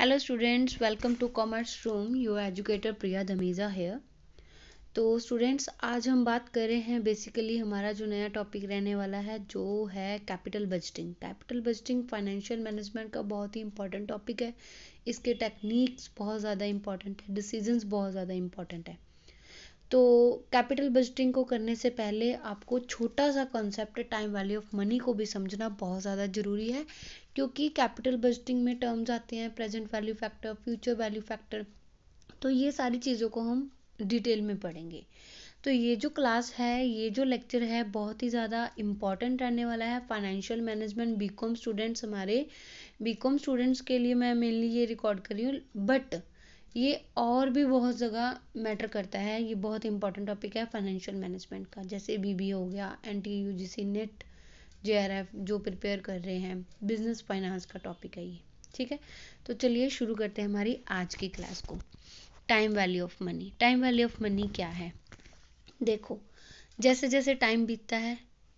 hello students welcome to commerce room your educator Priya Dhameja here तो students आज हम बात कर रहे हैं बेसिकली हमारा जो नया टॉपिक रहने वाला है जो है capital budgeting capital budgeting financial management का बहुत ही इंपॉर्टेंट टॉपिक है इसके टेक्निक्स बहुत ज़्यादा इंपॉर्टेंट है डिसीजंस बहुत ज़्यादा इंपॉर्टेंट है तो कैपिटल बजटिंग को करने से पहले आपको छोटा सा concept time value of money को भी समझना बहुत ज़्यादा ज़रूरी है क्योंकि कैपिटल बजटिंग में टर्म्स आते हैं present value factor future value factor तो ये सारी चीज़ों को हम डिटेल में पढ़ेंगे तो ये जो क्लास है ये जो लेक्चर है बहुत ही ज़्यादा इम्पॉर्टेंट रहने वाला है फाइनेंशियल मैनेजमेंट बीकॉम स्टूडेंट्स हमारे बीकॉम स्टूडेंट्स के लिए मैं मेनली ये रिकॉर्ड कर रही हूँ बट ये और भी बहुत जगह मैटर करता है ये बहुत इंपॉर्टेंट टॉपिक है फाइनेंशियल मैनेजमेंट का जैसे बी बी हो गया N T U G C NET J R F जो प्रिपेयर कर रहे हैं बिजनेस फाइनेंस का टॉपिक है ये ठीक है तो चलिए शुरू करते हैं हमारी आज की क्लास को time value of money time value of money क्या है देखो जैसे जैसे टाइम बीतता है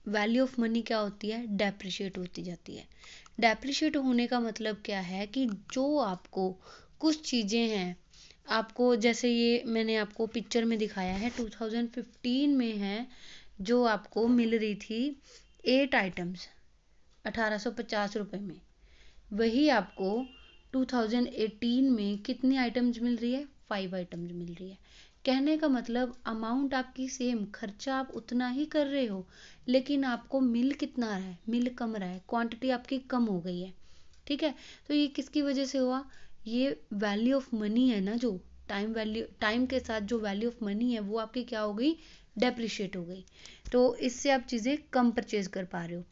वैल्यू ऑफ मनी क्या होती है डेप्रिशिएट होती जाती है डेप्रिशिएट होने का मतलब क्या है कि जो आपको कुछ चीज़ें हैं आपको जैसे ये मैंने आपको पिक्चर में दिखाया है टू थाउजेंड फिफ्टीन में है जो आपको मिल रही थी एट आइटम्स अठारह सौ पचास रुपये में वही आपको 2018 में कितनी आइटम्स मिल रही है फाइव आइटम्स मिल रही है कहने का मतलब अमाउंट आपकी सेम खर्चा आप उतना ही कर रहे हो लेकिन आपको मिल कितना रहा है मिल कम रहा है क्वांटिटी आपकी कम हो गई है ठीक है तो ये किसकी वजह से हुआ ये वैल्यू ऑफ मनी है ना जो टाइम वैल्यू टाइम के साथ जो वैल्यू ऑफ मनी है वो आपकी क्या हो गई डेप्रिशिएट हो गई तो इससे आप चीज़ें कम परचेज कर पा रहे हो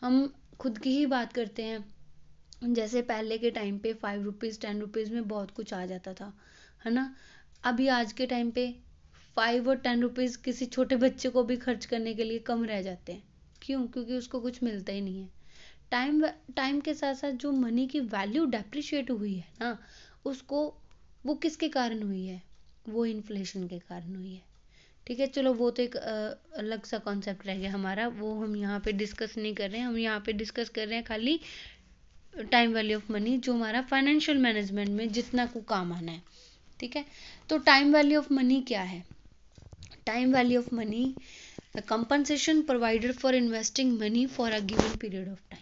हम खुद की ही बात करते हैं जैसे पहले के टाइम पे फाइव रुपीज़ टेन रुपीज़ में बहुत कुछ आ जाता था है ना अभी आज के टाइम पे फाइव और टेन रुपीज़ किसी छोटे बच्चे को भी खर्च करने के लिए कम रह जाते हैं क्यों क्योंकि उसको कुछ मिलता ही नहीं है टाइम टाइम के साथ साथ जो मनी की वैल्यू डेप्रिशिएट हुई है ना उसको वो किसके कारण हुई है वो इन्फ्लेशन के कारण हुई है ठीक है चलो वो तो एक अलग सा कॉन्सेप्ट रह गया हमारा वो हम यहाँ पे डिस्कस नहीं कर रहे हैं हम यहाँ पे डिस्कस कर रहे हैं खाली टाइम वैल्यू ऑफ मनी जो हमारा फाइनेंशियल मैनेजमेंट में जितना को काम आना है ठीक है तो टाइम वैल्यू ऑफ मनी क्या है time value of money compensation provided for investing money for a given period of time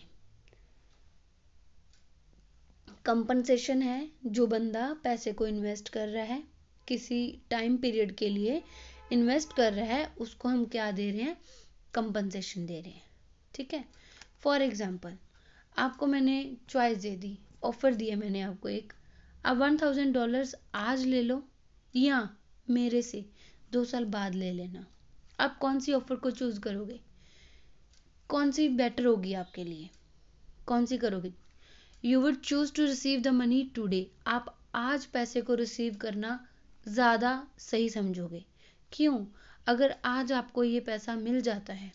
compensation है जो बंदा पैसे को इन्वेस्ट कर रहा है किसी टाइम पीरियड के लिए इन्वेस्ट कर रहा है उसको हम क्या दे रहे हैं कंपनसेशन दे रहे हैं ठीक है फॉर एग्जाम्पल आपको मैंने चॉइस दे दी ऑफर दिया मैंने आपको एक आप वन थाउजेंड डॉलर आज ले लो या मेरे से दो साल बाद ले लेना आप कौन सी ऑफर को चूज करोगे कौन सी बेटर होगी आपके लिए कौन सी करोगे you would choose to receive the money today आप आज पैसे को रिसीव करना ज़्यादा सही समझोगे क्यों अगर आज आपको ये पैसा मिल जाता है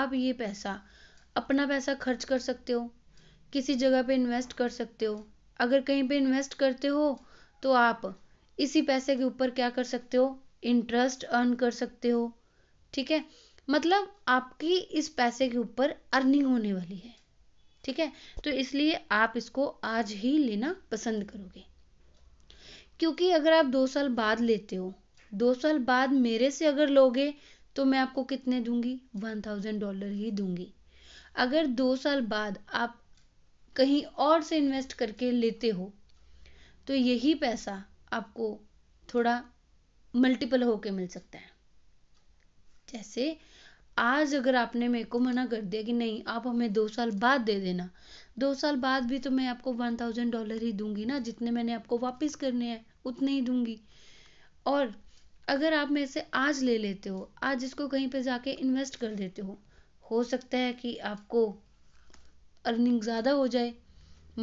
आप ये पैसा अपना पैसा खर्च कर सकते हो किसी जगह पे इन्वेस्ट कर सकते हो अगर कहीं पे इन्वेस्ट करते हो तो आप इसी पैसे के ऊपर क्या कर सकते हो इंटरेस्ट अर्न कर सकते हो ठीक है मतलब आपकी इस पैसे के ऊपर अर्निंग होने वाली है ठीक है तो इसलिए आप इसको आज ही लेना पसंद करोगे क्योंकि अगर आप दो साल बाद लेते हो दो साल बाद मेरे से अगर लोगे तो मैं आपको कितने दूंगी वन थाउजेंड डॉलर ही दूंगी अगर दो साल बाद आप कहीं और से इन्वेस्ट करके लेते हो तो यही पैसा आपको थोड़ा मल्टीपल होके मिल सकता है जैसे आज अगर आपने मेरे को मना कर दिया कि नहीं आप हमें दो साल बाद दे देना दो साल बाद भी तो मैं आपको वन थाउजेंड डॉलर ही दूंगी ना जितने मैंने आपको वापस करने हैं उतने ही दूंगी और अगर आप मेरे से आज ले लेते हो आज इसको कहीं पे जाके इन्वेस्ट कर देते हो हो सकता है कि आपको अर्निंग ज़्यादा हो जाए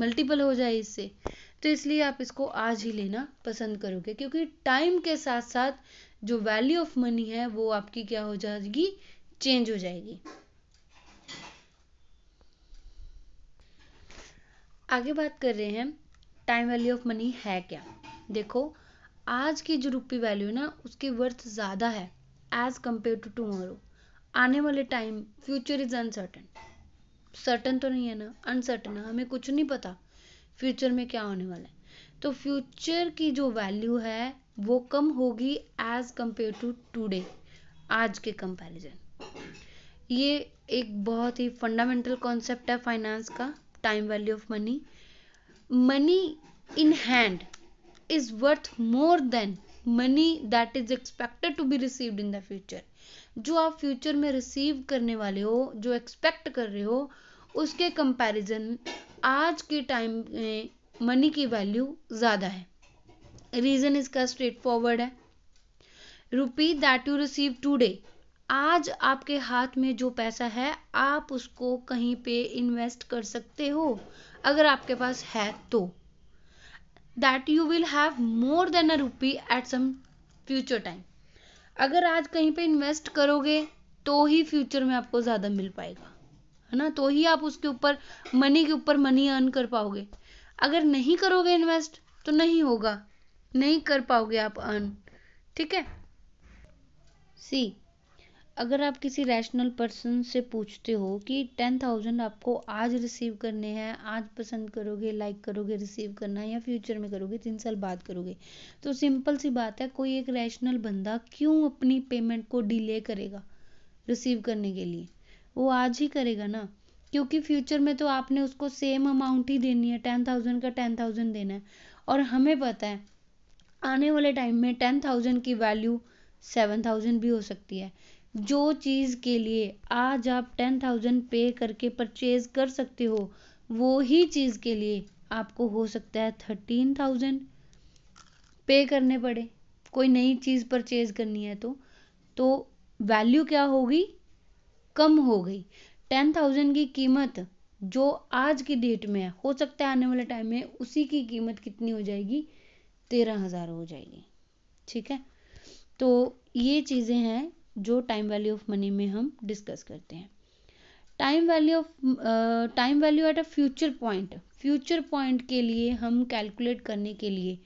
मल्टीपल हो जाए इससे तो इसलिए आप इसको आज ही लेना पसंद करोगे क्योंकि टाइम के साथ साथ जो वैल्यू ऑफ मनी है वो आपकी क्या हो जाएगी चेंज हो जाएगी आगे बात कर रहे हैं टाइम वैल्यू ऑफ मनी है क्या देखो आज की जो रुपी वैल्यू ना उसकी वर्थ ज़्यादा है एज कम्पेयर टू टूमोरो आने वाले time future is uncertain certain तो नहीं है ना अनसर्टन है हमें कुछ नहीं पता फ्यूचर में क्या होने वाला है तो फ्यूचर की जो वैल्यू है वो कम होगी एज कम्पेयर टू टूडे आज के कंपैरिजन ये एक बहुत ही फंडामेंटल कॉन्सेप्ट है फाइनेंस का time value of money money in hand is worth more than money that is expected to be received in the future जो आप फ्यूचर में रिसीव करने वाले हो जो एक्सपेक्ट कर रहे हो उसके कंपैरिजन आज के टाइम में मनी की वैल्यू ज़्यादा है रीज़न इसका स्ट्रेट फॉरवर्ड है rupee that you receive today आज आपके हाथ में जो पैसा है आप उसको कहीं पे इन्वेस्ट कर सकते हो अगर आपके पास है तो that you will have more than a rupee at some future time अगर आज कहीं पे इन्वेस्ट करोगे तो ही फ्यूचर में आपको ज़्यादा मिल पाएगा है ना तो ही आप उसके ऊपर मनी के ऊपर मनी अर्न कर पाओगे अगर नहीं करोगे इन्वेस्ट तो नहीं होगा नहीं कर पाओगे आप अर्न ठीक है सी अगर आप किसी रैशनल पर्सन से पूछते हो कि टेन थाउजेंड आपको आज रिसीव करने हैं आज पसंद करोगे लाइक करोगे रिसीव करना या फ्यूचर में करोगे तीन साल बाद करोगे तो सिंपल सी बात है कोई एक रैशनल बंदा क्यों अपनी पेमेंट को डिले करेगा रिसीव करने के लिए वो आज ही करेगा ना क्योंकि फ्यूचर में तो आपने उसको सेम अमाउंट ही देनी है टेन थाउजेंड का टेन थाउजेंड देना है और हमें पता है आने वाले टाइम में टेन थाउजेंड की वैल्यू सेवन थाउजेंड भी हो सकती है जो चीज़ के लिए आज आप टेन थाउजेंड पे करके परचेज कर सकते हो वो ही चीज़ के लिए आपको हो सकता है थर्टीन थाउजेंड पे करने पड़े कोई नई चीज़ परचेज करनी है तो तो वैल्यू क्या होगी कम हो गई टेन थाउजेंड की कीमत जो आज की डेट में है हो सकता है आने वाले टाइम में उसी की कीमत कितनी हो जाएगी तेरह हज़ार हो जाएगी ठीक है तो ये चीज़ें हैं जो टाइम वैल्यू ऑफ मनी में हम डिस्कस करते हैं time value of time value at a future point future point के लिए हम कैलकुलेट करने के लिए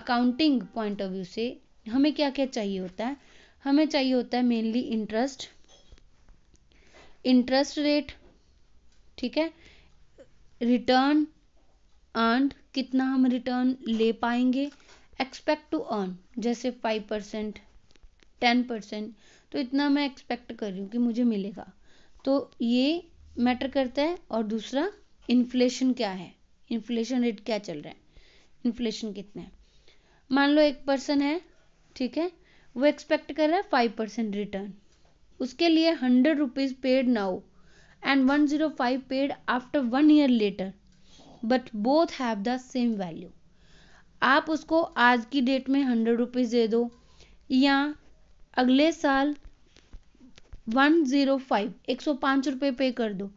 अकाउंटिंग पॉइंट ऑफ व्यू से हमें क्या क्या चाहिए होता है हमें चाहिए होता है मेनली इंटरेस्ट इंटरेस्ट रेट ठीक है रिटर्न अर्न कितना हम रिटर्न ले पाएंगे एक्सपेक्ट टू अर्न जैसे फाइव परसेंट टेन परसेंट तो इतना मैं एक्सपेक्ट कर रही हूँ कि मुझे मिलेगा तो ये मैटर करता है और दूसरा इन्फ्लेशन क्या है इन्फ्लेशन रेट क्या चल रहा है इन्फ्लेशन कितना है मान लो एक पर्सन है ठीक है वो एक्सपेक्ट कर रहा है फाइव परसेंट रिटर्न उसके लिए hundred rupees paid now and one zero five paid after one year later but both have the same value आप उसको आज की डेट में हंड्रेड रुपीज दे दो या अगले साल वन जीरो फाइव एक सौ पाँच रुपये पे कर दो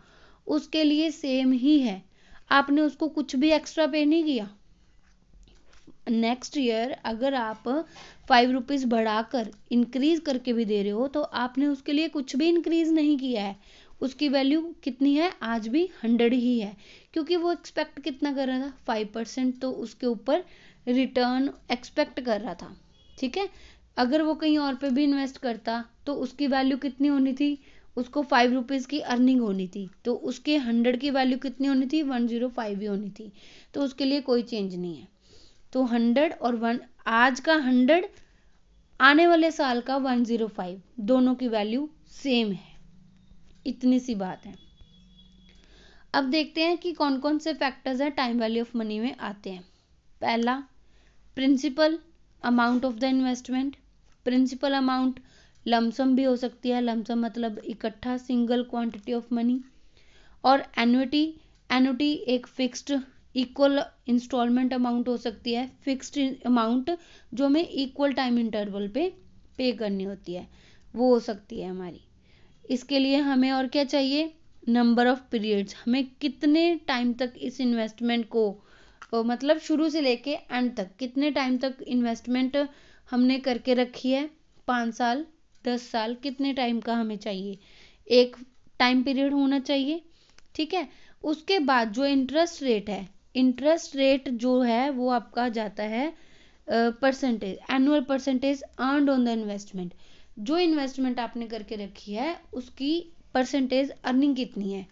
उसके लिए सेम ही है आपने उसको कुछ भी एक्स्ट्रा पे नहीं किया नेक्स्ट ईयर अगर आप फाइव रुपीज़ बढ़ाकर इंक्रीज करके भी दे रहे हो तो आपने उसके लिए कुछ भी इंक्रीज नहीं किया है उसकी वैल्यू कितनी है आज भी हंड्रेड ही है क्योंकि वो एक्सपेक्ट कितना कर रहा था फाइव परसेंट तो उसके ऊपर रिटर्न एक्सपेक्ट कर रहा था ठीक है अगर वो कहीं और पे भी इन्वेस्ट करता तो उसकी वैल्यू कितनी होनी थी उसको फाइव रुपीज़ की अर्निंग होनी थी तो उसके हंड्रेड की वैल्यू कितनी होनी थी वन जीरो फाइव ही होनी थी तो उसके लिए कोई चेंज नहीं है तो हंड्रेड और वन आज का हंड्रेड आने वाले साल का वन जीरो फाइव दोनों की वैल्यू सेम है इतनी सी बात है अब देखते हैं कि कौन कौन से फैक्टर्स हैं टाइम वैल्यू ऑफ मनी में आते हैं पहला principal amount of the investment principal amount lump sum भी हो सकती है लमसम मतलब इकट्ठा सिंगल क्वांटिटी ऑफ मनी और एनुटी एनुटी एक फिक्स्ड इक्वल इंस्टॉलमेंट अमाउंट हो सकती है फिक्स्ड अमाउंट जो हमें इक्वल टाइम इंटरवल पे पे करनी होती है वो हो सकती है हमारी इसके लिए हमें और क्या चाहिए नंबर ऑफ पीरियड्स हमें कितने टाइम तक इस इन्वेस्टमेंट को मतलब शुरू से लेके एंड तक कितने टाइम तक इन्वेस्टमेंट हमने करके रखी है पाँच साल दस साल कितने टाइम का हमें चाहिए एक टाइम पीरियड होना चाहिए ठीक है उसके बाद जो इंटरेस्ट रेट है इंटरेस्ट रेट जो है वो आपका जाता है percentage annual percentage earn on the investment जो इन्वेस्टमेंट आपने करके रखी है उसकी परसेंटेज अर्निंग कितनी है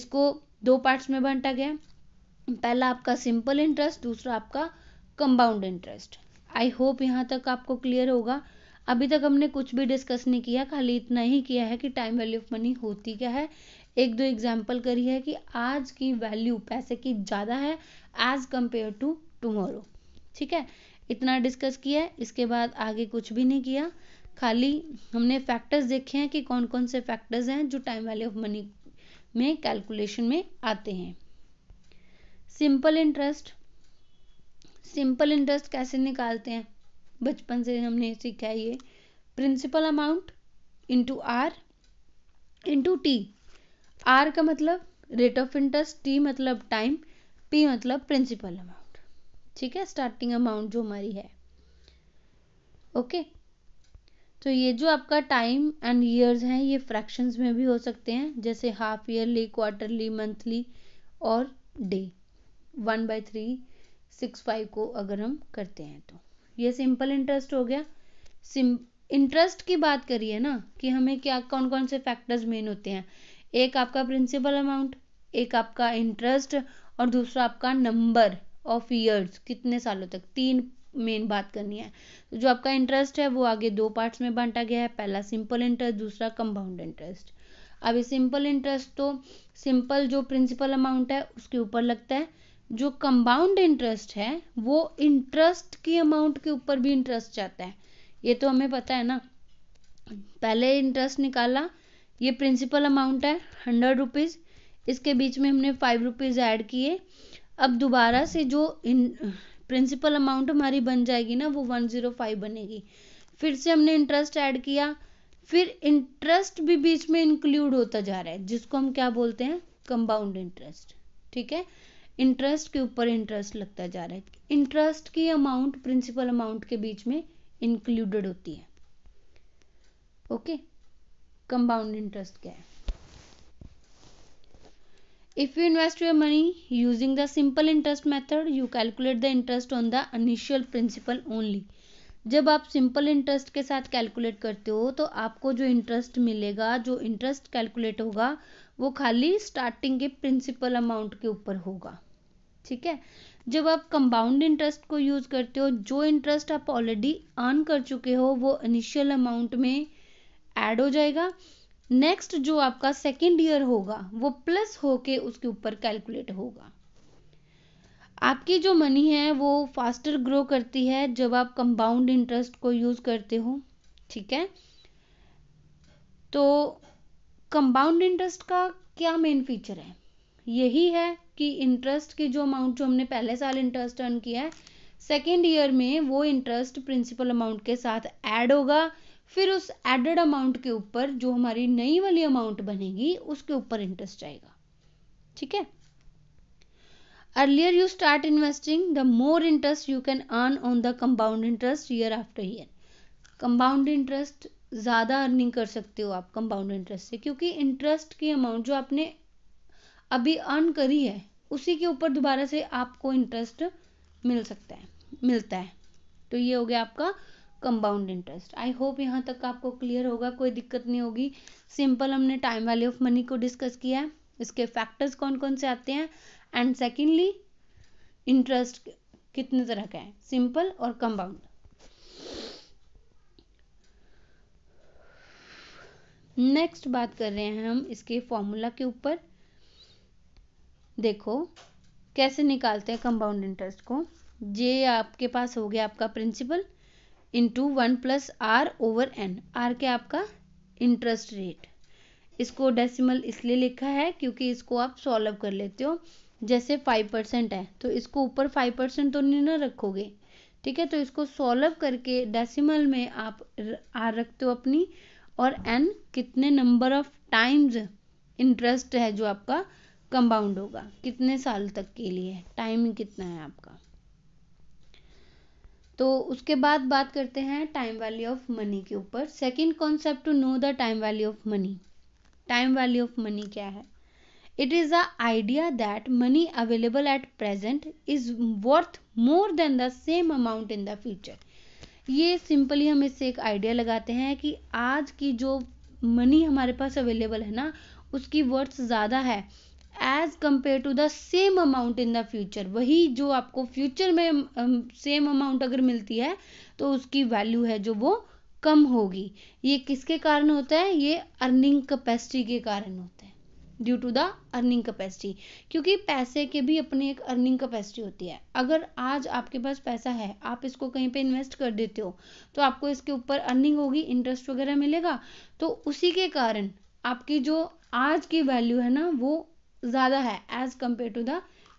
इसको दो पार्ट्स में बांटा गया पहला आपका सिंपल इंटरेस्ट दूसरा आपका कंपाउंड इंटरेस्ट आई होप यहाँ तक आपको क्लियर होगा अभी तक हमने कुछ भी डिस्कस नहीं किया खाली इतना ही किया है कि टाइम वैल्यू ऑफ मनी होती क्या है एक दो एग्जाम्पल करी है कि आज की वैल्यू पैसे की ज़्यादा है एज कम्पेयर टू टूमोरो ठीक है इतना डिस्कस किया है इसके बाद आगे कुछ भी नहीं किया खाली हमने फैक्टर्स देखे हैं कि कौन कौन से फैक्टर्स हैं जो टाइम वैल्यू ऑफ मनी में कैलकुलेशन में आते हैं सिंपल इंटरेस्ट सिंपल इंटरेस्ट कैसे निकालते हैं बचपन से हमने सीखा है ये principal amount into R into T R का मतलब रेट ऑफ इंटरेस्ट टी मतलब टाइम पी मतलब प्रिंसिपल अमाउंट ठीक है स्टार्टिंग अमाउंट जो हमारी है ओके तो ये जो आपका टाइम एंड ईयर्स हैं ये फ्रैक्शंस में भी हो सकते हैं जैसे हाफ ईयरली क्वार्टरली मंथली और day one by three six five को अगर हम करते हैं तो ये सिंपल इंटरेस्ट हो गया सिम इंटरेस्ट की बात करिए ना कि हमें क्या कौन कौन से फैक्टर्स मेन होते हैं एक आपका प्रिंसिपल अमाउंट एक आपका इंटरेस्ट और दूसरा आपका नंबर ऑफ ईयर्स कितने सालों तक तीन मेन बात करनी है तो जो आपका इंटरेस्ट है वो आगे दो पार्ट्स में बांटा गया है पहला सिंपल इंटरेस्ट दूसरा कंपाउंड इंटरेस्ट अभी सिंपल इंटरेस्ट तो सिंपल जो प्रिंसिपल अमाउंट है उसके ऊपर लगता है जो कंपाउंड इंटरेस्ट है वो इंटरेस्ट की अमाउंट के ऊपर भी इंटरेस्ट जाता है ये तो हमें पता है ना पहले इंटरेस्ट निकाला ये प्रिंसिपल अमाउंट है हंड्रेड रुपीज़ इसके बीच में हमने फाइव रुपीज़ ऐड किए अब दोबारा से जो प्रिंसिपल अमाउंट हमारी बन जाएगी ना वो वन ज़ीरो फाइव बनेगी फिर से हमने इंटरेस्ट ऐड किया फिर इंटरेस्ट भी बीच में इंक्लूड होता जा रहा है जिसको हम क्या बोलते हैं कंपाउंड इंटरेस्ट ठीक है इंटरेस्ट के ऊपर इंटरेस्ट लगता जा रहा है इंटरेस्ट की अमाउंट प्रिंसिपल अमाउंट के बीच में इंक्लूडेड होती है ओके कंपाउंड इंटरेस्ट क्या है if you invest your money using the simple interest method you calculate the interest on the initial principal only जब आप सिंपल इंटरेस्ट के साथ कैलकुलेट करते हो तो आपको जो इंटरेस्ट मिलेगा जो इंटरेस्ट कैलकुलेट होगा वो खाली स्टार्टिंग के प्रिंसिपल अमाउंट के ऊपर होगा ठीक है जब आप कंपाउंड इंटरेस्ट को यूज करते हो जो इंटरेस्ट आप ऑलरेडी अर्न कर चुके हो वो इनिशियल अमाउंट में ऐड हो जाएगा नेक्स्ट जो आपका सेकेंड ईयर होगा वो प्लस होके उसके ऊपर कैलकुलेट होगा आपकी जो मनी है वो फास्टर ग्रो करती है जब आप कंपाउंड इंटरेस्ट को यूज करते हो ठीक है तो कंपाउंड इंटरेस्ट का क्या मेन फीचर है यही है की इंटरेस्ट की जो अमाउंट जो हमने पहले साल इंटरेस्ट अर्न किया है सेकेंड ईयर में वो इंटरेस्ट प्रिंसिपल अमाउंट के साथ ऐड होगा फिर उस एडेड अमाउंट के ऊपर जो हमारी नई वाली अमाउंट बनेगी उसके ऊपर इंटरेस्ट आएगा ठीक है earlier you start investing the more interest you can earn on the compound interest year after year compound interest ज़्यादा अर्निंग कर सकते हो आप कंपाउंड इंटरेस्ट से क्योंकि इंटरेस्ट की अमाउंट जो आपने अभी अर्न करी है उसी के ऊपर दोबारा से आपको इंटरेस्ट मिल सकता है मिलता है तो ये हो गया आपका कंपाउंड इंटरेस्ट आई होप यहाँ तक आपको क्लियर होगा कोई दिक्कत नहीं होगी सिंपल हमने टाइम वैल्यू ऑफ मनी को डिस्कस किया है इसके फैक्टर्स कौन कौन से आते हैं एंड सेकेंडली इंटरेस्ट कितने तरह का है सिंपल और कंपाउंड नेक्स्ट बात कर रहे हैं हम इसके फॉर्मूला के ऊपर देखो कैसे निकालते हैं कंपाउंड इंटरेस्ट को जे आपके पास हो गया आपका principal into one plus R over N R के आपका इंटरेस्ट रेट इसको डेसिमल इसलिए लिखा है क्योंकि इसको आप सॉल्व कर लेते हो जैसे फाइव परसेंट है तो इसको ऊपर फाइव परसेंट तो नहीं ना रखोगे ठीक है तो इसको सॉल्व करके डेसिमल में आप आर रखते हो अपनी और एन कितने नंबर ऑफ टाइम्स इंटरेस्ट है जो आपका कंपाउंड होगा कितने साल तक के लिए टाइम कितना है आपका तो उसके बाद बात करते हैं टाइम वैल्यू ऑफ मनी के ऊपर second concept to know the time value of money time value of money क्या है it is the idea that money available at present is worth more than the same amount in the future ये simply हम इससे एक idea लगाते हैं कि आज की जो मनी हमारे पास अवेलेबल है ना उसकी वर्थ ज़्यादा है as compare to the same amount in the future वही जो आपको फ्यूचर में सेम अमाउंट अगर मिलती है तो उसकी वैल्यू है जो वो कम होगी ये किसके कारण होता है ये अर्निंग कैपेसिटी के कारण होता है due to the earning capacity क्योंकि पैसे के भी अपनी एक अर्निंग कैपेसिटी होती है अगर आज आपके पास पैसा है आप इसको कहीं पे इन्वेस्ट कर देते हो तो आपको इसके ऊपर अर्निंग होगी इंटरेस्ट वगैरह मिलेगा तो उसी के कारण आपकी जो आज की वैल्यू है ना वो ज़्यादा है as compare to the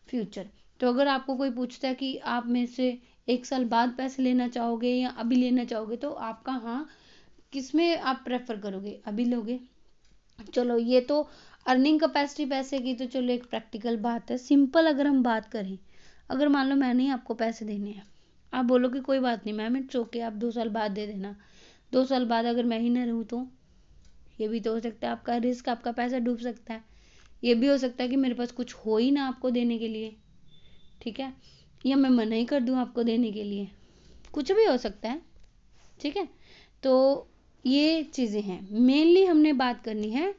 future तो अगर आपको कोई पूछता है कि आप में से एक साल बाद पैसे लेना चाहोगे या अभी लेना चाहोगे तो आपका हाँ किस में आप प्रेफर करोगे अभी लोगे चलो ये तो अर्निंग कैपेसिटी पैसे की तो चलो एक प्रैक्टिकल बात है सिंपल अगर हम बात करें अगर मान लो मैंने आपको पैसे देने हैं आप बोलो कि कोई बात नहीं मैम इट्स ओके आप दो साल बाद दे देना दो साल बाद अगर मैं ही ना रहूँ तो ये भी तो हो सकता है आपका रिस्क आपका पैसा डूब सकता है ये भी हो सकता है कि मेरे पास कुछ हो ही ना आपको देने के लिए ठीक है या मैं मना ही कर दूं आपको देने के लिए कुछ भी हो सकता है ठीक है तो ये चीज़ें हैं मेनली हमने बात करनी है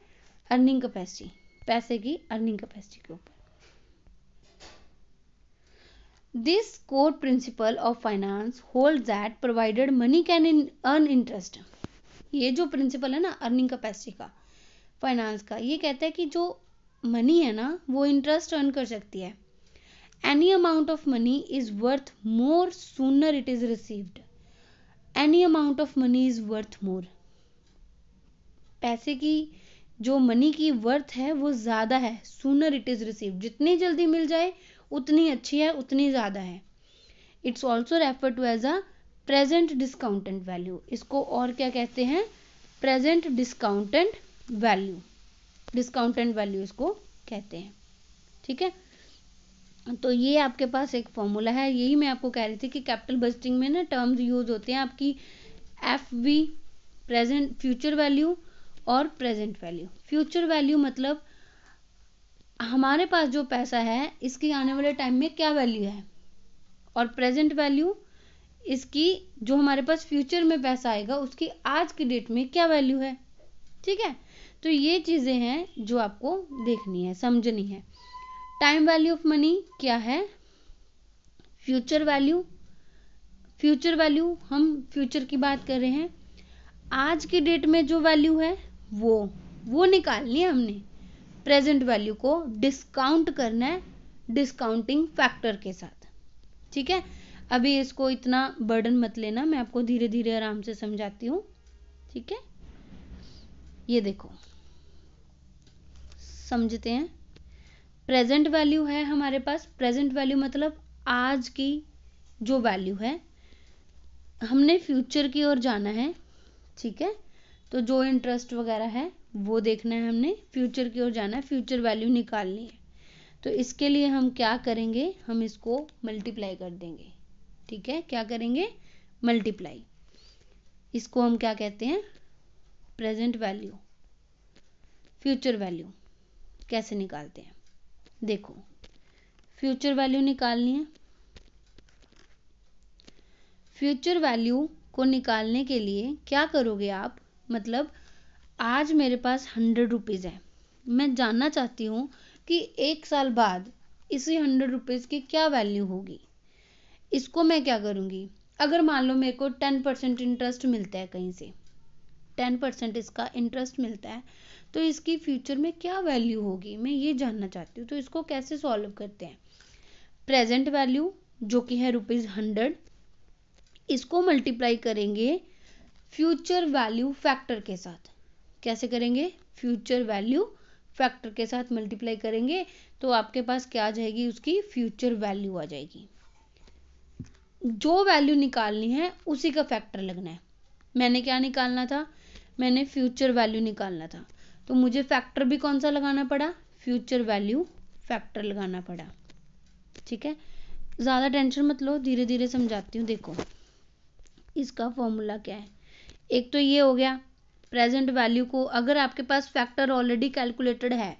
अर्निंग कैपेसिटी पैसे की अर्निंग कैपेसिटी के ऊपर this core principal of finance hold that provided money can in earn interest ये जो प्रिंसिपल है ना अर्निंग कैपेसिटी का फाइनेंस का ये कहता है कि जो मनी है ना वो इंटरेस्ट अर्न कर सकती है any amount of money is worth more sooner it is received any amount of money is worth more पैसे की जो मनी की वर्थ है वो ज्यादा है सूनर इट इज रिसीव जितनी जल्दी मिल जाए उतनी अच्छी है उतनी ज्यादा है it's also refer to as a present discounted value इसको और क्या कहते हैं present discounted value discounted values को कहते हैं ठीक है तो ये आपके पास एक फॉर्मूला है यही मैं आपको कह रही थी कि कैपिटल बजटिंग में ना टर्म्स यूज होते हैं आपकी F V present future value और प्रेजेंट वैल्यू फ्यूचर वैल्यू मतलब हमारे पास जो पैसा है इसकी आने वाले टाइम में क्या वैल्यू है और प्रेजेंट वैल्यू इसकी जो हमारे पास फ्यूचर में पैसा आएगा उसकी आज की डेट में क्या वैल्यू है ठीक है तो ये चीज़ें हैं जो आपको देखनी है समझनी है टाइम वैल्यू ऑफ मनी क्या है फ्यूचर वैल्यू फ्यूचर वैल्यू हम फ्यूचर की बात कर रहे हैं आज की डेट में जो वैल्यू है वो वो निकालनी है हमने प्रेजेंट वैल्यू को डिस्काउंट करना है डिस्काउंटिंग फैक्टर के साथ ठीक है अभी इसको इतना बर्डन मत लेना मैं आपको धीरे धीरे आराम से समझाती हूँ ठीक है ये देखो समझते हैं प्रेजेंट वैल्यू है हमारे पास प्रेजेंट वैल्यू मतलब आज की जो वैल्यू है हमने फ्यूचर की ओर जाना है ठीक है तो जो इंटरेस्ट वगैरह है वो देखना है हमने फ्यूचर की ओर जाना है फ्यूचर वैल्यू निकालनी है तो इसके लिए हम क्या करेंगे हम इसको मल्टीप्लाई कर देंगे ठीक है क्या करेंगे मल्टीप्लाई इसको हम क्या कहते हैं प्रेजेंट वैल्यू फ्यूचर वैल्यू कैसे निकालते हैं देखो फ्यूचर वैल्यू निकालनी है फ्यूचर वैल्यू को निकालने के लिए क्या करोगे आप मतलब आज मेरे पास हंड्रेड रुपीज़ है मैं जानना चाहती हूँ कि एक साल बाद इसी हंड्रेड रुपीज़ की क्या वैल्यू होगी इसको मैं क्या करूंगी अगर मान लो मेरे को टेन परसेंट इंटरेस्ट मिलता है कहीं से टेन परसेंट इसका इंटरेस्ट मिलता है तो इसकी फ्यूचर में क्या वैल्यू होगी मैं ये जानना चाहती हूँ तो इसको कैसे सॉल्व करते हैं प्रेजेंट वैल्यू जो कि है रुपीज़ हंड्रेड इसको मल्टीप्लाई करेंगे फ्यूचर वैल्यू फैक्टर के साथ कैसे करेंगे फ्यूचर वैल्यू फैक्टर के साथ मल्टीप्लाई करेंगे तो आपके पास क्या आ जाएगी उसकी फ्यूचर वैल्यू आ जाएगी जो वैल्यू निकालनी है उसी का फैक्टर लगना है मैंने क्या निकालना था मैंने फ्यूचर वैल्यू निकालना था तो मुझे फैक्टर भी कौन सा लगाना पड़ा फ्यूचर वैल्यू फैक्टर लगाना पड़ा ठीक है ज़्यादा टेंशन मत लो धीरे धीरे समझाती हूँ देखो इसका फॉर्मूला क्या है एक तो ये हो गया प्रेजेंट वैल्यू को अगर आपके पास फैक्टर ऑलरेडी कैलकुलेटेड है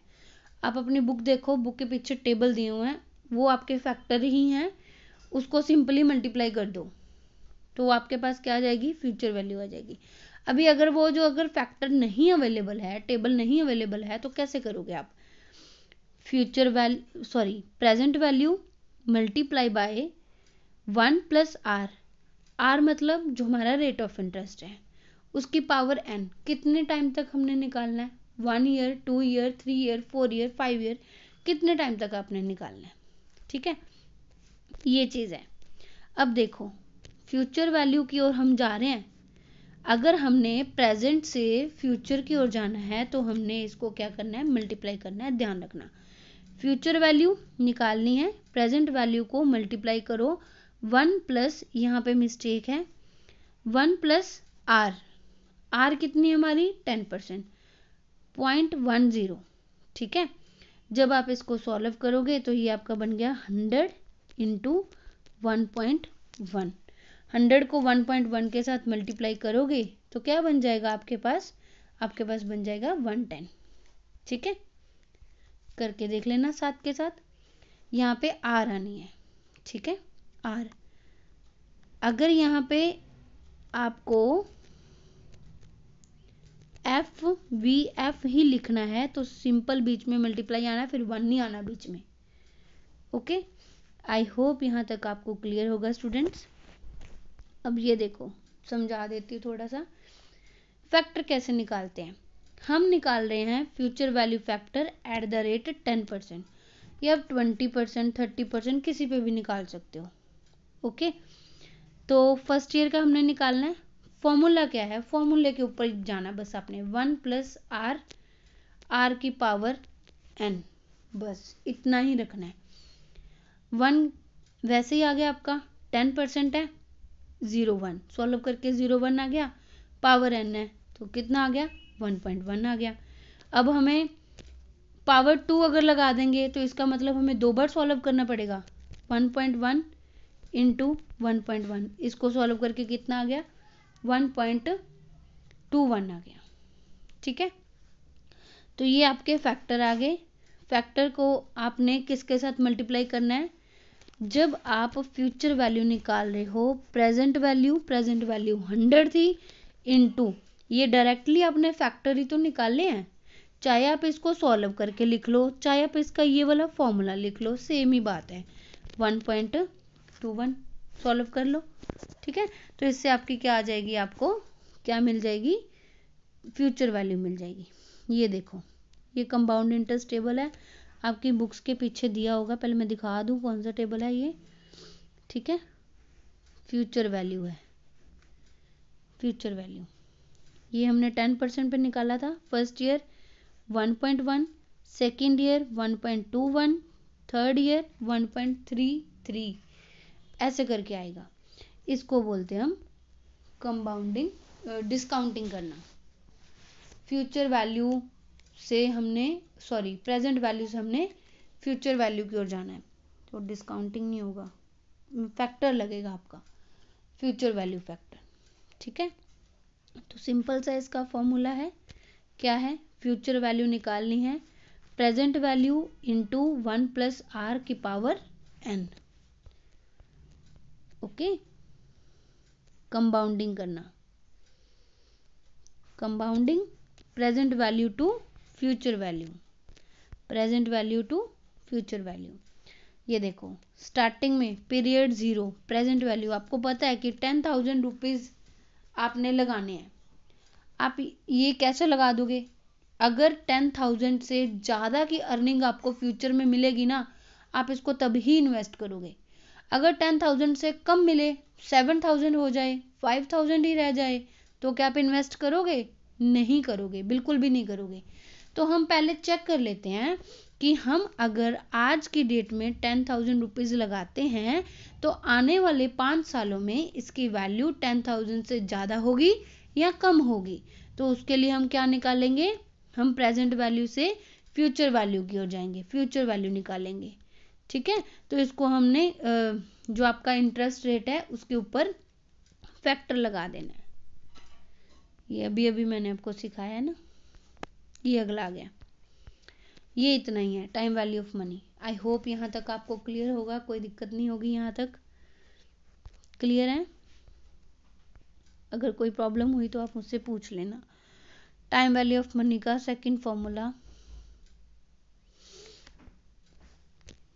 आप अपनी बुक देखो बुक के पीछे टेबल दिए हुए हैं वो आपके फैक्टर ही हैं उसको सिंपली मल्टीप्लाई कर दो तो आपके पास क्या आ जाएगी फ्यूचर वैल्यू आ जाएगी अभी अगर वो जो अगर फैक्टर नहीं अवेलेबल है टेबल नहीं अवेलेबल है तो कैसे करोगे आप future value sorry present value multiply by one plus R R मतलब जो हमारा रेट ऑफ इंटरेस्ट है उसकी पावर एन कितने टाइम तक हमने निकालना है one year two year three year four year five year कितने टाइम तक आपने निकालना है ठीक है ये चीज़ है अब देखो फ्यूचर वैल्यू की ओर हम जा रहे हैं अगर हमने प्रेजेंट से फ्यूचर की ओर जाना है तो हमने इसको क्या करना है मल्टीप्लाई करना है ध्यान रखना फ्यूचर वैल्यू निकालनी है प्रेजेंट वैल्यू को मल्टीप्लाई करो वन प्लस यहाँ पे मिस्टेक है वन प्लस आर आर कितनी हमारी ten percent point one zero ठीक है जब आप इसको सॉल्व करोगे तो ये आपका बन गया hundred into one point one hundred को वन पॉइंट वन के साथ मल्टीप्लाई करोगे तो क्या बन जाएगा आपके पास आपके पास बन जाएगा वन टेन ठीक है करके देख लेना साथ के साथ यहाँ पे आर आनी है ठीक है आर अगर यहाँ पे आपको एफ वी एफ ही लिखना है तो सिंपल बीच में मल्टीप्लाई आना फिर वन नहीं आना बीच में ओके आई होप यहाँ तक आपको क्लियर होगा स्टूडेंट्स अब ये देखो समझा देती हूँ थोड़ा सा फैक्टर कैसे निकालते हैं हम निकाल रहे हैं future value factor at the rate ten percent या ट्वेंटी परसेंट थर्टी परसेंट किसी पे भी निकाल सकते हो ओके तो फर्स्ट ईयर का हमने निकालना है फॉर्मूला क्या है फॉर्मूले के ऊपर जाना बस आपने वन प्लस आर आर की पावर एन बस इतना ही रखना है वन वैसे ही आ गया आपका टेन परसेंट है जीरो वन सॉल्व करके जीरो वन आ गया पावर एन है तो कितना आ गया वन पॉइंट वन आ गया अब हमें पावर टू अगर लगा देंगे तो इसका मतलब हमें दो बार सॉल्व करना पड़ेगा one point one into one point one इसको सॉल्व करके कितना आ गया वन पॉइंट टू वन आ गया ठीक है तो ये आपके फैक्टर आ गए फैक्टर को आपने किसके साथ मल्टीप्लाई करना है जब आप फ्यूचर वैल्यू निकाल रहे हो present value present value hundred थी इनटू ये डायरेक्टली आपने फैक्टरी तो निकाले हैं चाहे आप इसको सॉल्व करके लिख लो चाहे आप इसका ये वाला फॉर्मूला लिख लो सेम ही बात है one point two one solve कर लो ठीक है तो इससे आपकी क्या आ जाएगी आपको क्या मिल जाएगी फ्यूचर वैल्यू मिल जाएगी ये देखो ये कंपाउंड इंटरेस्ट टेबल है आपकी बुक्स के पीछे दिया होगा पहले मैं दिखा दू कौन सा टेबल है ये ठीक है फ्यूचर वैल्यू है फ्यूचर वैल्यू ये हमने टेन परसेंट पर निकाला था first year one point one second year one point two one third year one point three three ऐसे करके आएगा इसको बोलते हैं हम कंबाउंडिंग डिस्काउंटिंग करना फ्यूचर वैल्यू से हमने सॉरी प्रेजेंट वैल्यू से हमने फ्यूचर वैल्यू की ओर जाना है तो डिस्काउंटिंग नहीं होगा फैक्टर लगेगा आपका फ्यूचर वैल्यू फैक्टर ठीक है तो सिंपल सा इसका फॉर्मूला है क्या है फ्यूचर वैल्यू निकालनी है present value into one plus R की पावर एन ओके कंबाउंडिंग करना compounding present value to future value present value to future value ये देखो स्टार्टिंग में पीरियड ज़ीरो प्रेजेंट वैल्यू आपको पता है कि टेन थाउजेंड रुपीज़ आपने लगाने हैं आप ये कैसे लगा दोगे अगर टेन थाउजेंड से ज़्यादा की अर्निंग आपको फ्यूचर में मिलेगी ना आप इसको तभी इन्वेस्ट करोगे अगर टेन थाउजेंड से कम मिले सेवन थाउजेंड हो जाए फाइव थाउजेंड ही रह जाए तो क्या आप इन्वेस्ट करोगे नहीं करोगे बिल्कुल भी नहीं करोगे तो हम पहले चेक कर लेते हैं कि हम अगर आज की डेट में टेन थाउजेंड रुपीज़ लगाते हैं तो आने वाले पांच सालों में इसकी वैल्यू टेन थाउजेंड से ज़्यादा होगी या कम होगी तो उसके लिए हम क्या निकालेंगे हम प्रेजेंट वैल्यू से फ्यूचर वैल्यू की ओर जाएंगे फ्यूचर वैल्यू निकालेंगे ठीक है तो इसको हमने जो आपका इंटरेस्ट रेट है उसके ऊपर फैक्टर लगा देना है ये अभी अभी मैंने आपको सिखाया है ना ये अगला आ गया ये इतना ही है time value of money I hope यहाँ तक आपको क्लियर होगा कोई दिक्कत नहीं होगी यहाँ तक क्लियर है अगर कोई प्रॉब्लम हुई तो आप मुझसे पूछ लेना टाइम वैल्यू ऑफ मनी का सेकंड फॉर्मूला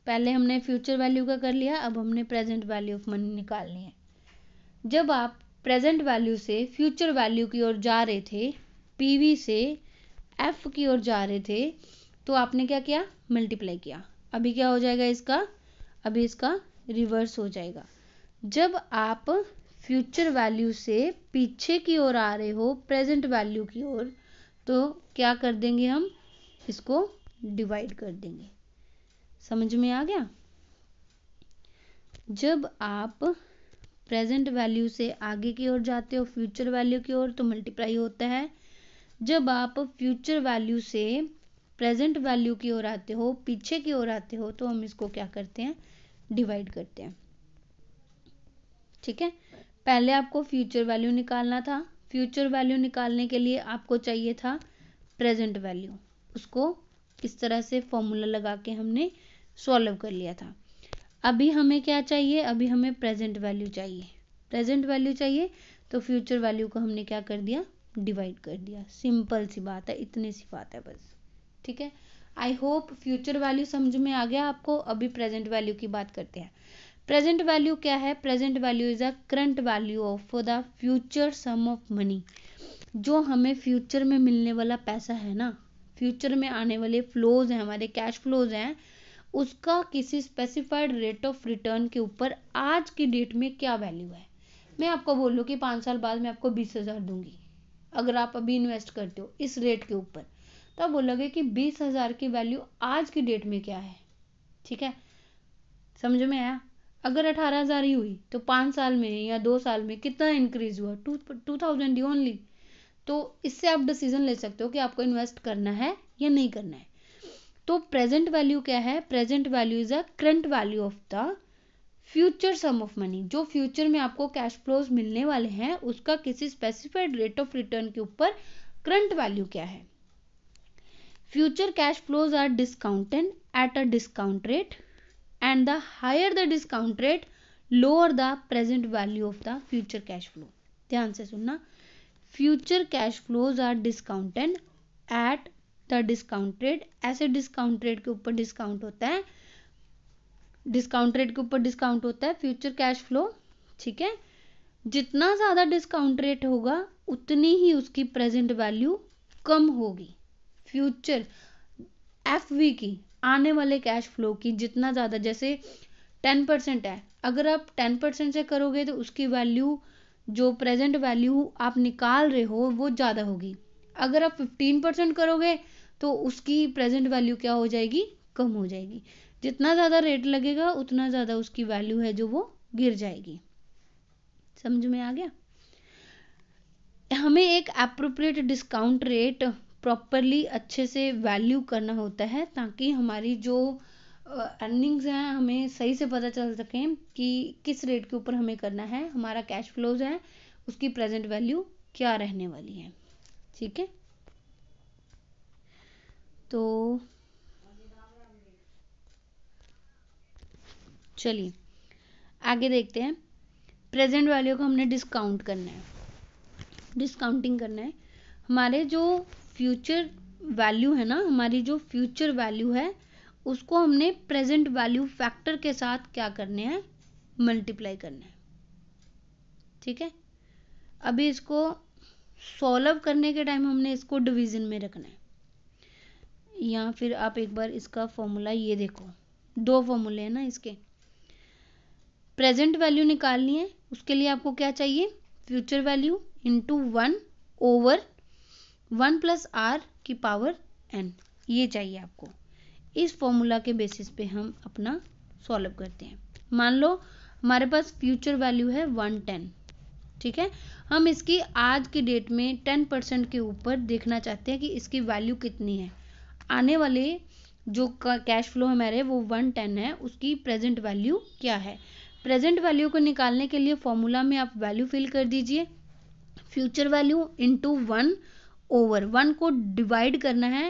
पहले हमने फ्यूचर वैल्यू का कर लिया अब हमने प्रेजेंट वैल्यू ऑफ मनी निकालनी है जब आप प्रेजेंट वैल्यू से फ्यूचर वैल्यू की ओर जा रहे थे पीवी से एफ की ओर जा रहे थे तो आपने क्या किया मल्टीप्लाई किया अभी क्या हो जाएगा इसका अभी इसका रिवर्स हो जाएगा जब आप फ्यूचर वैल्यू से पीछे की ओर आ रहे हो प्रेजेंट वैल्यू की ओर तो क्या कर देंगे हम इसको डिवाइड कर देंगे समझ में आ गया जब आप प्रेजेंट वैल्यू से आगे की ओर जाते हो फ्यूचर वैल्यू की ओर तो मल्टीप्लाई होता है जब आप फ्यूचर वैल्यू से प्रेजेंट वैल्यू की ओर आते हो पीछे की ओर आते हो तो हम इसको क्या करते हैं डिवाइड करते हैं ठीक है पहले आपको फ्यूचर वैल्यू निकालना था फ्यूचर वैल्यू निकालने के लिए आपको चाहिए था प्रेजेंट वैल्यू उसको इस तरह से फॉर्मूला लगा के हमने सॉल्व कर लिया था अभी हमें क्या चाहिए अभी हमें प्रेजेंट वैल्यू चाहिए प्रेजेंट वैल्यू चाहिए तो फ्यूचर वैल्यू को हमने क्या कर दिया डिवाइड कर दिया सिंपल सी बात है इतनी सी बात है बस ठीक है आई होप फ्यूचर वैल्यू समझ में आ गया आपको अभी प्रेजेंट वैल्यू की बात करते हैं प्रेजेंट वैल्यू क्या है present value is a current value of the future sum of money जो हमें फ्यूचर में मिलने वाला पैसा है ना फ्यूचर में आने वाले फ्लोज हैं हमारे कैश फ्लोज हैं उसका किसी स्पेसिफाइड रेट ऑफ रिटर्न के ऊपर आज की डेट में क्या वैल्यू है मैं आपको बोलूँ कि पाँच साल बाद मैं आपको बीस हज़ार दूंगी अगर आप अभी इन्वेस्ट करते हो इस रेट के ऊपर तब तो बोलोगे कि बीस हज़ार की वैल्यू आज की डेट में क्या है ठीक है समझ में आया अगर अठारह हज़ार ही हुई तो पांच साल में या दो साल में कितना इंक्रीज हुआ टू टू थाउजेंड ओनली तो इससे आप डिसीजन ले सकते हो कि आपको इन्वेस्ट करना है या नहीं करना है तो प्रेजेंट वैल्यू क्या है present value is a current value of the future sum of money जो फ्यूचर में आपको कैश फ्लोज मिलने वाले हैं उसका किसी स्पेसिफाइड रेट ऑफ रिटर्न के ऊपर करंट वैल्यू क्या है future cash flows are discounted at a discount rate and the higher the discount rate lower the present value of the future cash flow ध्यान से सुनना future cash flows are discounted at the discount rate ऐसे discount rate के ऊपर discount होता है discount rate के ऊपर डिस्काउंट होता है फ्यूचर कैश फ्लो ठीक है जितना ज़्यादा डिस्काउंट रेट होगा उतनी ही उसकी प्रेजेंट वैल्यू कम होगी फ्यूचर एफ वी की आने वाले कैश फ्लो की जितना ज़्यादा जैसे टेन परसेंट है अगर आप टेन परसेंट से करोगे तो उसकी वैल्यू जो प्रेजेंट वैल्यू आप निकाल रहे हो वो ज़्यादा होगी अगर आप फिफ्टीन परसेंट करोगे तो उसकी प्रेजेंट वैल्यू क्या हो जाएगी कम हो जाएगी जितना ज़्यादा रेट लगेगा उतना ज़्यादा उसकी वैल्यू है जो वो गिर जाएगी समझ में आ गया हमें एक अप्रोप्रिएट डिस्काउंट रेट प्रॉपरली अच्छे से वैल्यू करना होता है ताकि हमारी जो अर्निंग्स हैं हमें सही से पता चल सके कि किस रेट के ऊपर हमें करना है हमारा कैश फ्लोज है उसकी प्रेजेंट वैल्यू क्या रहने वाली है ठीक है तो चलिए आगे देखते हैं प्रेजेंट वैल्यू को हमने डिस्काउंट करना है डिस्काउंटिंग करना है हमारे जो फ्यूचर वैल्यू है ना हमारी जो फ्यूचर वैल्यू है उसको हमने प्रेजेंट वैल्यू फैक्टर के साथ क्या करने हैं मल्टीप्लाई करना है ठीक है अभी इसको सॉल्व करने के टाइम हमने इसको डिवीजन में रखना है या फिर आप एक बार इसका फॉर्मूला ये देखो दो फॉर्मूले हैं ना इसके प्रेजेंट वैल्यू निकालनी है उसके लिए आपको क्या चाहिए future value into one over one plus R की पावर एन ये चाहिए आपको इस फॉर्मूला के बेसिस पे हम अपना सॉल्व करते हैं मान लो हमारे पास फ्यूचर वैल्यू है वन टेन ठीक है हम इसकी आज की डेट में टेन परसेंट के ऊपर देखना चाहते हैं कि इसकी वैल्यू कितनी है आने वाले जो कैश फ्लो हमारे वो वन टेन है उसकी प्रेजेंट वैल्यू क्या है प्रेजेंट वैल्यू को निकालने के लिए फॉर्मूला में आप वैल्यू फिल कर दीजिए future value into one over one को डिवाइड करना है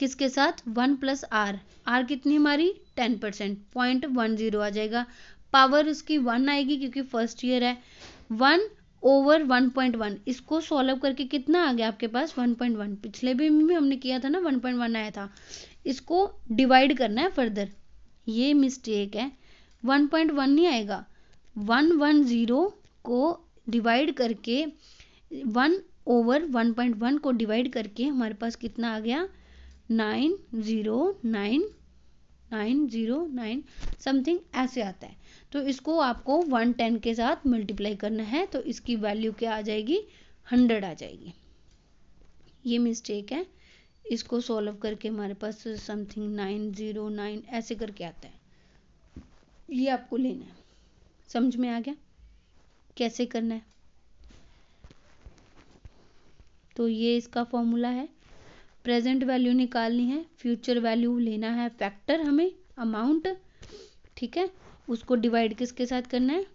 किसके साथ वन प्लस आर आर कितनी हमारी ten percent point one zero आ जाएगा पावर उसकी वन आएगी क्योंकि फर्स्ट ईयर है one over one point one इसको सॉल्व करके कितना आ गया आपके पास वन पॉइंट वन पिछले भी में हमने किया था ना वन पॉइंट वन आया था इसको डिवाइड करना है फर्दर ये मिस्टेक है वन पॉइंट वन नहीं आएगा वन वन ज़ीरो को डिवाइड करके one over one point one को डिवाइड करके हमारे पास कितना आ गया nine zero nine nine zero nine something ऐसे आता है तो इसको आपको वन टेन के साथ मल्टीप्लाई करना है तो इसकी वैल्यू क्या आ जाएगी हंड्रेड आ जाएगी ये मिस्टेक है इसको सॉल्व करके हमारे पास समथिंग नाइन ज़ीरो नाइन ऐसे करके आता है ये आपको लेना है समझ में आ गया कैसे करना है तो ये इसका फॉर्मूला है प्रेजेंट वैल्यू निकालनी है फ्यूचर वैल्यू लेना है फैक्टर हमें अमाउंट ठीक है उसको डिवाइड किसके साथ करना है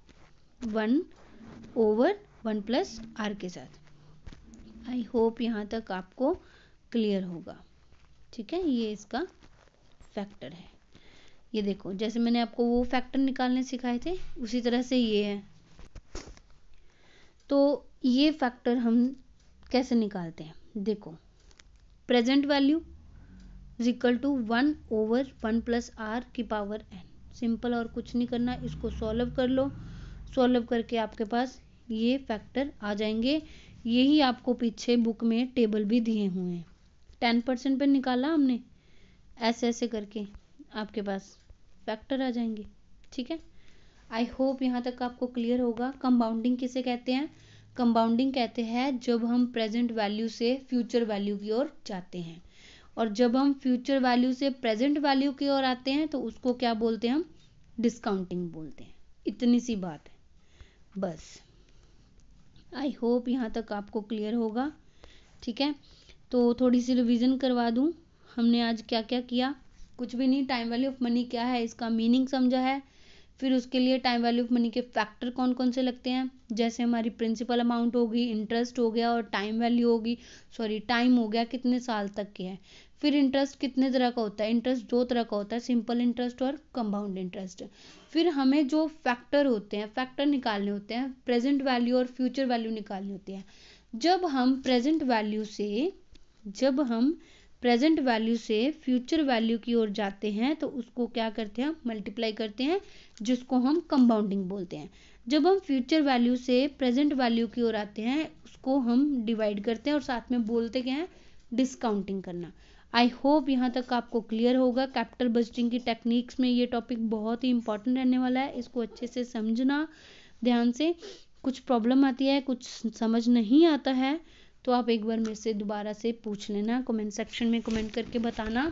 one over one plus R के साथ आई होप यहाँ तक आपको क्लियर होगा ठीक है ये इसका फैक्टर है ये देखो जैसे मैंने आपको वो फैक्टर निकालने सिखाए थे उसी तरह से ये है तो ये फैक्टर हम कैसे निकालते हैं देखो present value is equal to one over one plus R की पावर एन सिंपल और कुछ नहीं करना इसको सॉल्व कर लो सॉल्व करके आपके पास ये फैक्टर आ जाएंगे यही आपको पीछे बुक में टेबल भी दिए हुए हैं टेन परसेंट पर निकाला हमने ऐसे ऐसे करके आपके पास फैक्टर आ जाएंगे ठीक है आई होप यहाँ तक आपको क्लियर होगा कंबाउंडिंग किसे कहते हैं कंबाउंडिंग कहते हैं जब हम प्रेजेंट वैल्यू से फ्यूचर वैल्यू की ओर जाते हैं और जब हम फ्यूचर वैल्यू से प्रेजेंट वैल्यू की ओर आते हैं तो उसको क्या बोलते हैं हम डिस्काउंटिंग बोलते हैं इतनी सी बात है बस आई होप यहाँ तक आपको क्लियर होगा ठीक है तो थोड़ी सी रिविजन करवा दूँ हमने आज क्या क्या किया कुछ भी नहीं टाइम वैल्यू ऑफ मनी क्या है इसका मीनिंग समझा है फिर उसके लिए टाइम वैल्यू ऑफ मनी के फैक्टर कौन कौन से लगते हैं जैसे हमारी प्रिंसिपल अमाउंट होगी इंटरेस्ट हो गया और टाइम वैल्यू होगी सॉरी टाइम हो गया कितने साल तक की है फिर इंटरेस्ट कितने तरह का होता है इंटरेस्ट दो तरह का होता है सिंपल इंटरेस्ट और कंपाउंड इंटरेस्ट फिर हमें जो फैक्टर होते हैं फैक्टर निकालने होते हैं प्रेजेंट वैल्यू और फ्यूचर वैल्यू निकालनी होती है जब हम प्रेजेंट वैल्यू से जब हम प्रेजेंट वैल्यू से फ्यूचर वैल्यू की ओर जाते हैं तो उसको क्या करते हैं मल्टीप्लाई करते हैं जिसको हम कंपाउंडिंग बोलते हैं जब हम फ्यूचर वैल्यू से प्रेजेंट वैल्यू की ओर आते हैं उसको हम डिवाइड करते हैं और साथ में बोलते क्या हैं डिस्काउंटिंग करना आई होप यहाँ तक आपको क्लियर होगा कैपिटल बजटिंग की टेक्निक्स में ये टॉपिक बहुत ही इंपॉर्टेंट रहने वाला है इसको अच्छे से समझना ध्यान से कुछ प्रॉब्लम आती है कुछ समझ नहीं आता है तो आप एक बार मेरे से दोबारा से पूछ लेना कमेंट सेक्शन में कमेंट करके बताना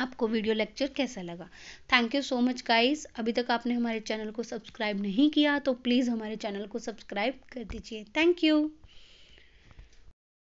आपको वीडियो लेक्चर कैसा लगा thank you so much guys अभी तक आपने हमारे चैनल को सब्सक्राइब नहीं किया तो प्लीज़ हमारे चैनल को सब्सक्राइब कर दीजिए थैंक यू